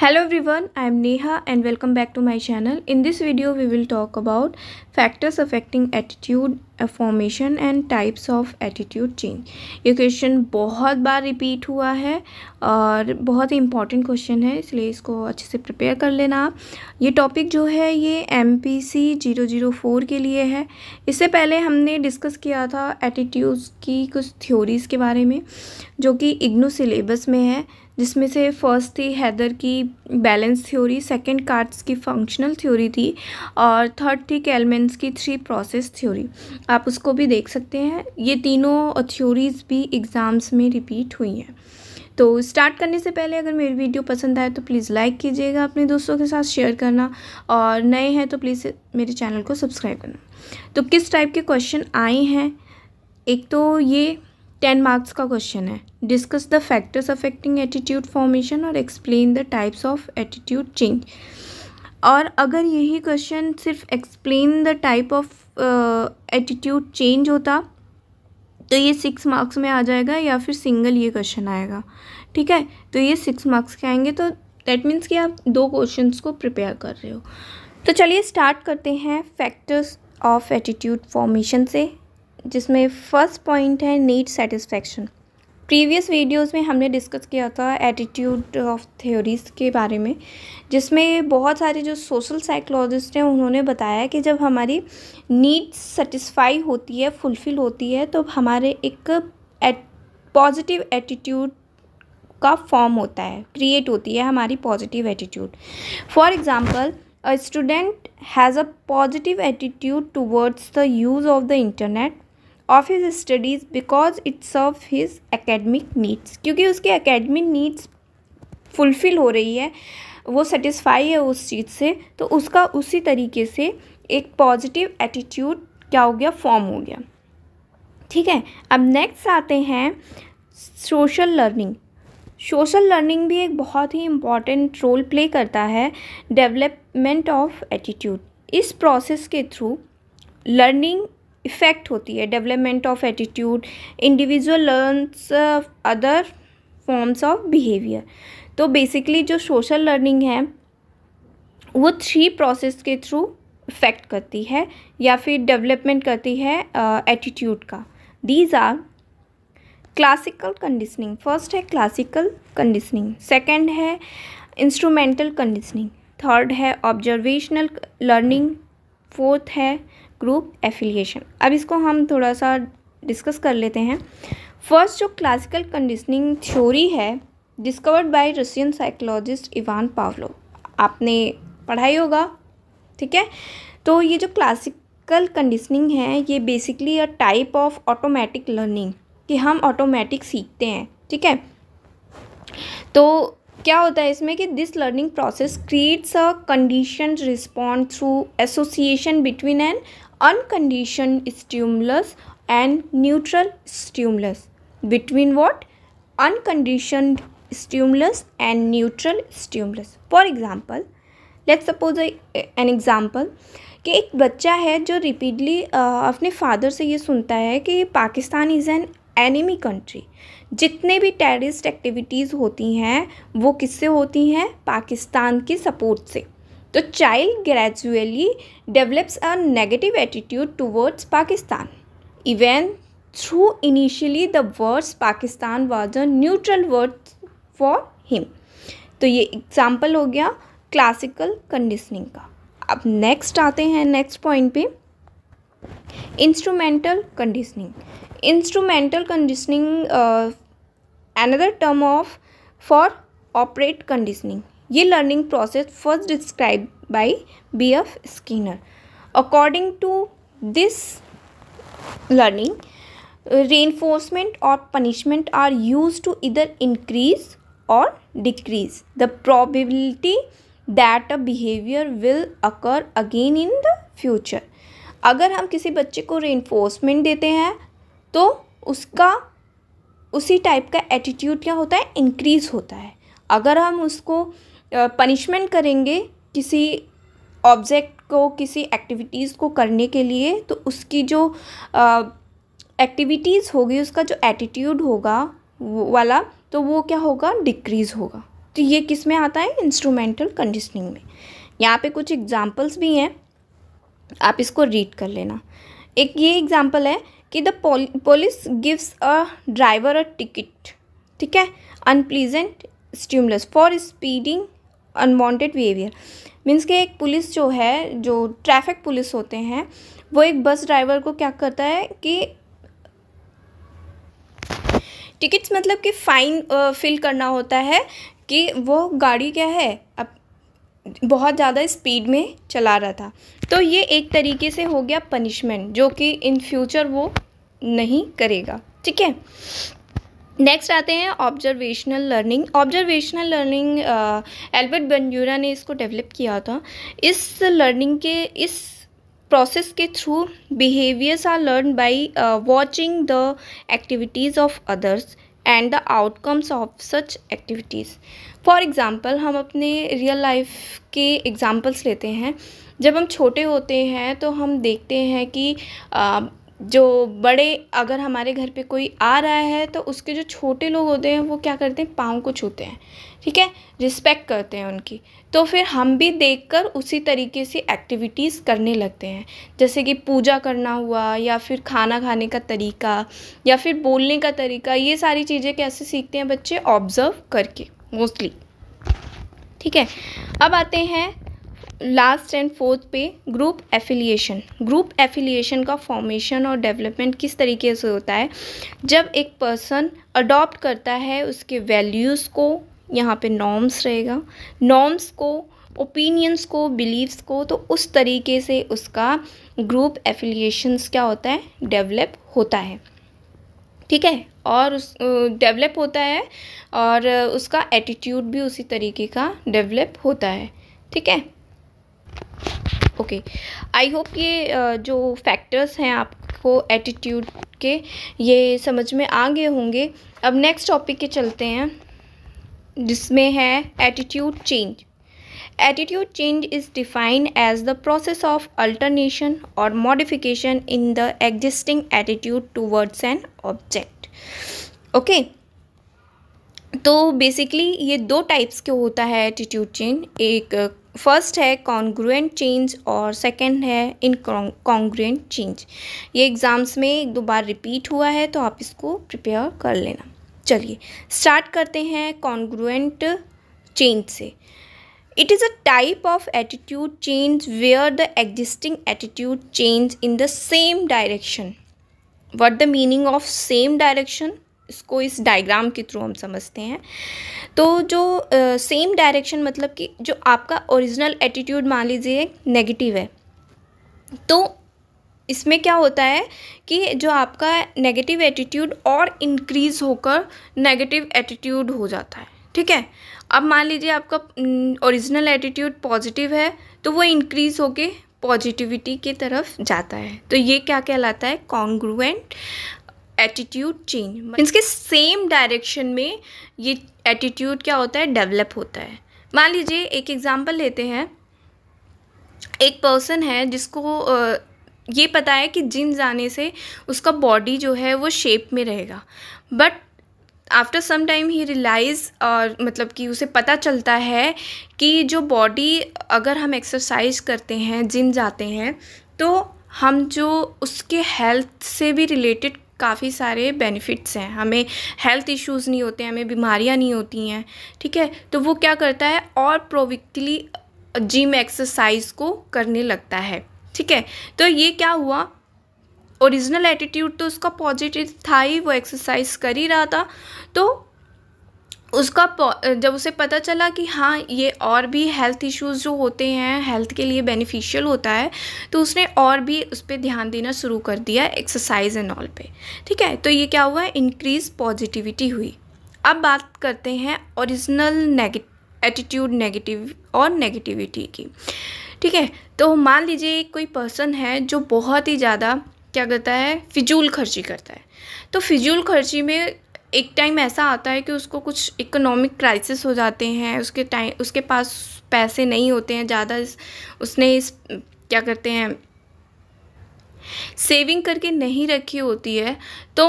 hello everyone I am Neha and welcome back to my channel in this video we will talk about factors affecting attitude formation and types of attitude change ये question बहुत बार repeat हुआ है और बहुत ही important question है इसलिए इसको अच्छे से प्रिपेयर कर लेना आप ये टॉपिक जो है ये M P C zero zero four के लिए है इससे पहले हमने डिस्कस किया था एटीट्यूड्स की कुछ थ्योरीज़ के बारे में जो कि इग्नू सिलेबस में है जिसमें से फर्स्ट थी हैदर की बैलेंस थ्योरी सेकंड कार्ट्स की फंक्शनल थ्योरी थी और थर्ड थी कैलमेंस की थ्री प्रोसेस थ्योरी आप उसको भी देख सकते हैं ये तीनों थ्योरीज़ भी एग्ज़ाम्स में रिपीट हुई हैं तो स्टार्ट करने से पहले अगर मेरी वीडियो पसंद आए तो प्लीज़ लाइक कीजिएगा अपने दोस्तों के साथ शेयर करना और नए हैं तो प्लीज़ मेरे चैनल को सब्सक्राइब करना तो किस टाइप के क्वेश्चन आए हैं एक तो ये टेन मार्क्स का क्वेश्चन है discuss the factors affecting attitude formation और explain the types of attitude change और अगर यही क्वेश्चन सिर्फ explain the type of attitude change होता तो ये सिक्स मार्क्स में आ जाएगा या फिर सिंगल ये क्वेश्चन आएगा ठीक है तो ये सिक्स मार्क्स के आएंगे तो दैट मीन्स कि आप दो क्वेश्चन को प्रिपेयर कर रहे हो तो चलिए स्टार्ट करते हैं फैक्टर्स ऑफ एटीट्यूड फॉर्मेशन से जिसमें फर्स्ट पॉइंट है नीड सेटिस्फेक्शन प्रीवियस वीडियोस में हमने डिस्कस किया था एटीट्यूड ऑफ थ्योरीज़ के बारे में जिसमें बहुत सारे जो सोशल साइकोलॉजिस्ट हैं उन्होंने बताया कि जब हमारी नीड सेटिस्फाई होती है फुलफ़िल होती है तो हमारे एक पॉजिटिव एटीट्यूड का फॉर्म होता है क्रिएट होती है हमारी positive attitude for example a has a positive attitude towards the use of the internet of his studies because it serve his academic needs क्योंकि उसके एकेडमिक नीड्स फुलफ़िल हो रही है वो सेटिस्फाई है उस चीज़ से तो उसका उसी तरीके से एक पॉजिटिव एटीट्यूड क्या हो गया फॉर्म हो गया ठीक है अब नेक्स्ट आते हैं सोशल लर्निंग सोशल लर्निंग भी एक बहुत ही इम्पॉर्टेंट रोल प्ले करता है डेवलपमेंट ऑफ एटीट्यूड इस प्रोसेस के थ्रू लर्निंग इफ़ेक्ट होती है development of attitude individual learns other forms of behaviour तो बेसिकली जो सोशल लर्निंग है वो थ्री प्रोसेस के थ्रू इफ़ेक्ट करती है या फिर डेवलपमेंट करती है एटीट्यूड uh, का these are classical conditioning first है क्लासिकल कंडीशनिंग सेकंड है इंस्ट्रूमेंटल कंडीशनिंग थर्ड है ऑब्जर्वेशनल लर्निंग फोर्थ है ग्रुप एफिलिएशन अब इसको हम थोड़ा सा डिस्कस कर लेते हैं फर्स्ट जो क्लासिकल कंडीशनिंग थ्योरी है discovered by Russian psychologist Ivan Pavlov आपने पढ़ाई होगा ठीक है तो ये जो क्लासिकल कंडीशनिंग है ये basically a type of automatic learning कि हम ऑटोमेटिक सीखते हैं ठीक है तो क्या होता है इसमें कि this learning process creates a condition respond through association between an unconditioned stimulus and neutral stimulus between what unconditioned stimulus and neutral stimulus for example let's suppose a, an example कि एक बच्चा है जो रिपीटली अपने father से ये सुनता है कि Pakistan is an enemy country जितने भी टेररिस्ट एक्टिविटीज़ होती हैं वो किससे होती हैं पाकिस्तान के सपोर्ट से तो child gradually develops a negative attitude towards Pakistan even through initially the words Pakistan was a neutral word for him तो ये एग्जाम्पल हो गया क्लासिकल कंडीशनिंग का अब नेक्स्ट आते हैं नेक्स्ट पॉइंट पे instrumental conditioning instrumental conditioning another term of for operate conditioning ये learning process first describe by B F Skinner according to this learning reinforcement और punishment are use to either increase और decrease the probability that a behaviour will occur again in the future अगर हम किसी बच्चे को reinforcement देते हैं तो उसका उसी टाइप का एटीट्यूड क्या होता है इंक्रीज होता है अगर हम उसको पनिशमेंट करेंगे किसी ऑब्जेक्ट को किसी एक्टिविटीज़ को करने के लिए तो उसकी जो एक्टिविटीज़ होगी उसका जो एटीट्यूड होगा वाला तो वो क्या होगा डिक्रीज़ होगा तो ये किस में आता है इंस्ट्रूमेंटल कंडीशनिंग में यहाँ पे कुछ एग्जाम्पल्स भी हैं आप इसको रीड कर लेना एक ये एग्ज़ाम्पल है कि the police gives a driver a ticket ठीक है unpleasant stimulus for speeding unwanted behaviour means के एक पुलिस जो है जो ट्रैफिक पुलिस होते हैं वो एक बस ड्राइवर को क्या करता है कि टिकट्स मतलब कि फ़ाइन फिल करना होता है कि वो गाड़ी क्या है अब बहुत ज़्यादा स्पीड में चला रहा था तो ये एक तरीके से हो गया पनिशमेंट जो कि इन फ्यूचर वो नहीं करेगा ठीक है नेक्स्ट आते हैं observational learning observational learning Albert Bandura ने इसको डेवलप किया था इस लर्निंग के इस प्रोसेस के through behaviours are learn by watching the activities of others and the outcomes of such activities for example हम अपने रियल लाइफ के एग्ज़ाम्पल्स लेते हैं जब हम छोटे होते हैं तो हम देखते हैं कि uh, जो बड़े अगर हमारे घर पे कोई आ रहा है तो उसके जो छोटे लोग होते हैं वो क्या करते हैं पाँव को छूते हैं ठीक है रिस्पेक्ट करते हैं उनकी तो फिर हम भी देखकर उसी तरीके से एक्टिविटीज़ करने लगते हैं जैसे कि पूजा करना हुआ या फिर खाना खाने का तरीका या फिर बोलने का तरीका ये सारी चीज़ें कैसे सीखते हैं बच्चे ऑब्ज़र्व करके मोस्टली ठीक है अब आते हैं लास्ट एंड फोर्थ पे ग्रुप एफिलिएशन ग्रुप एफिलिएशन का फॉर्मेशन और डेवलपमेंट किस तरीके से होता है जब एक पर्सन अडॉप्ट करता है उसके वैल्यूज़ को यहाँ पे नॉर्म्स रहेगा नॉर्म्स को ओपिनियंस को बिलीव्स को तो उस तरीके से उसका ग्रुप एफिलिएशंस क्या होता है डेवलप होता है ठीक है और उस डेवलप होता है और उसका एटीट्यूड भी उसी तरीके का डेवलप होता है ठीक है ओके आई होप ये जो फैक्टर्स हैं आपको एटीट्यूड के ये समझ में आ गए होंगे अब नेक्स्ट टॉपिक के चलते हैं जिसमें है attitude change attitude change is defined as the process of alternation और modification in the existing attitude towards an object okay तो बेसिकली ये दो टाइप्स के होता है एटीट्यूड चेंज एक फर्स्ट है कॉन्ग्रुएंट चेंज और सेकंड है इन कॉन्ग्रुएंट चेंज ये एग्ज़ाम्स में एक दो बार रिपीट हुआ है तो आप इसको प्रिपेयर कर लेना चलिए स्टार्ट करते हैं कॉन्ग्रुएंट चेंज से it is a type of attitude change where the existing attitude change in the same direction what the meaning of same direction इसको इस डायग्राम के थ्रू हम समझते हैं तो जो सेम uh, डायरेक्शन मतलब कि जो आपका ओरिजिनल एटीट्यूड मान लीजिए नेगेटिव है तो इसमें क्या होता है कि जो आपका नेगेटिव एटीट्यूड और इंक्रीज़ होकर नेगेटिव एटीट्यूड हो जाता है ठीक है अब मान लीजिए आपका ओरिजिनल एटीट्यूड पॉजिटिव है तो वो इंक्रीज़ होके पॉजिटिविटी की तरफ जाता है तो ये क्या कहलाता है कॉन्ग्रुएंट एटीट्यूड चेंज के सेम डायरेक्शन में ये एटीट्यूड क्या होता है डेवलप होता है मान लीजिए एक एग्ज़ाम्पल लेते हैं एक पर्सन है जिसको ये पता है कि जिम जाने से उसका बॉडी जो है वो शेप में रहेगा but after some time he realize और मतलब कि उसे पता चलता है कि जो बॉडी अगर हम एक्सरसाइज करते हैं जिम जाते हैं तो हम जो उसके हेल्थ से भी रिलेटेड काफ़ी सारे बेनिफिट्स हैं हमें हेल्थ इश्यूज़ नहीं होते हमें बीमारियां नहीं होती हैं ठीक है तो वो क्या करता है और प्रोविक्टली जिम एक्सरसाइज को करने लगता है ठीक है तो ये क्या हुआ ओरिजिनल एटीट्यूड तो उसका पॉजिटिव था ही वो एक्सरसाइज कर ही रहा था तो उसका जब उसे पता चला कि हाँ ये और भी हेल्थ इश्यूज़ जो होते हैं हेल्थ के लिए बेनिफिशियल होता है तो उसने और भी उस पर ध्यान देना शुरू कर दिया एक्सरसाइज एंड ऑल पे ठीक है तो ये क्या हुआ इंक्रीज पॉजिटिविटी हुई अब बात करते हैं ओरिजिनल नेगेटिव एटीट्यूड नेगेटिव और नेगेटिविटी की ठीक है तो मान लीजिए कोई पर्सन है जो बहुत ही ज़्यादा क्या करता है फिजूल खर्ची करता है तो फिजूल खर्ची में एक टाइम ऐसा आता है कि उसको कुछ इकोनॉमिक क्राइसिस हो जाते हैं उसके टाइम उसके पास पैसे नहीं होते हैं ज़्यादा उसने इस क्या करते हैं सेविंग करके नहीं रखी होती है तो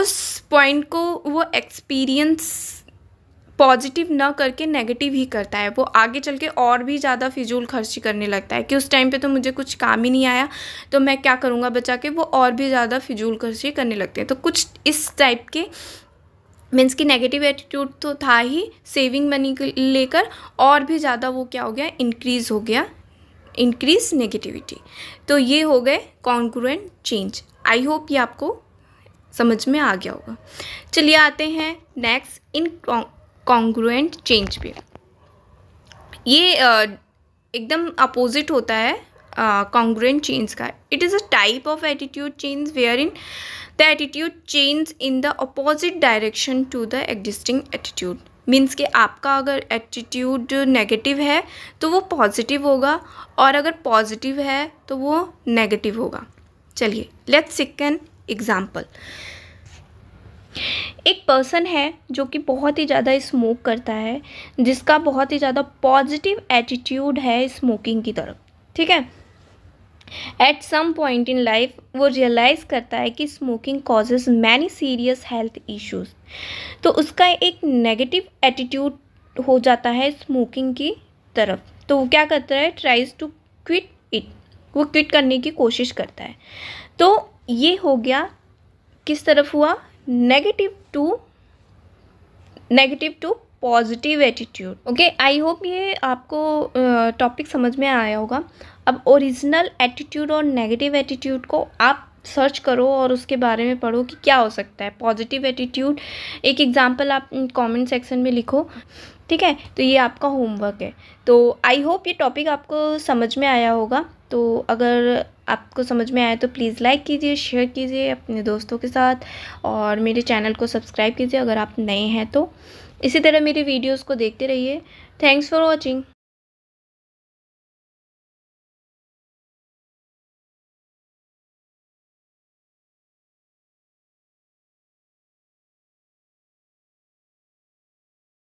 उस पॉइंट को वो एक्सपीरियंस पॉजिटिव न करके नेगेटिव ही करता है वो आगे चल के और भी ज़्यादा फिजूल खर्ची करने लगता है कि उस टाइम पे तो मुझे कुछ काम ही नहीं आया तो मैं क्या करूँगा बचा के वो और भी ज़्यादा फिजूल खर्ची करने लगते हैं तो कुछ इस टाइप के मीन्स कि नेगेटिव एटीट्यूड तो था ही सेविंग मनी लेकर और भी ज़्यादा वो क्या हो गया इंक्रीज़ हो गया इंक्रीज नेगेटिविटी तो ये हो गए कॉन्क्रूएंट चेंज आई होप ये आपको समझ में आ गया होगा चलिए आते हैं नेक्स्ट इन कॉन्ग्रुएंट चेंज पे ये एकदम अपोजिट होता है कॉन्ग्रुएंट चेंज का it is a type of attitude change where in the attitude change in the opposite direction to the existing attitude means कि आपका अगर एटीट्यूड नेगेटिव है तो वो पॉजिटिव होगा और अगर पॉजिटिव है तो वो नेगेटिव होगा चलिए लेट्स सिक एन एग्ज़ाम्पल एक पर्सन है जो कि बहुत ही ज़्यादा स्मोक करता है जिसका बहुत ही ज़्यादा पॉजिटिव एटीट्यूड है स्मोकिंग की तरफ ठीक है at some point in life वो रियलाइज़ करता है कि smoking causes many serious health issues तो उसका एक नेगेटिव एटीट्यूड हो जाता है स्मोकिंग की तरफ तो वो क्या करता है ट्राइज टू क्विट इट वो क्विट करने की कोशिश करता है तो ये हो गया किस तरफ हुआ negative to negative to positive attitude okay I hope ये आपको टॉपिक uh, समझ में आया होगा अब ओरिजिनल एटीट्यूड और नेगेटिव एटीट्यूड को आप सर्च करो और उसके बारे में पढ़ो कि क्या हो सकता है पॉजिटिव एटीट्यूड एक एग्ज़ाम्पल आप कमेंट सेक्शन में लिखो ठीक है तो ये आपका होमवर्क है तो आई होप ये टॉपिक आपको समझ में आया होगा तो अगर आपको समझ में आए तो प्लीज़ लाइक कीजिए शेयर कीजिए अपने दोस्तों के साथ और मेरे चैनल को सब्सक्राइब कीजिए अगर आप नए हैं तो इसी तरह मेरी वीडियोस को देखते रहिए थैंक्स फॉर वाचिंग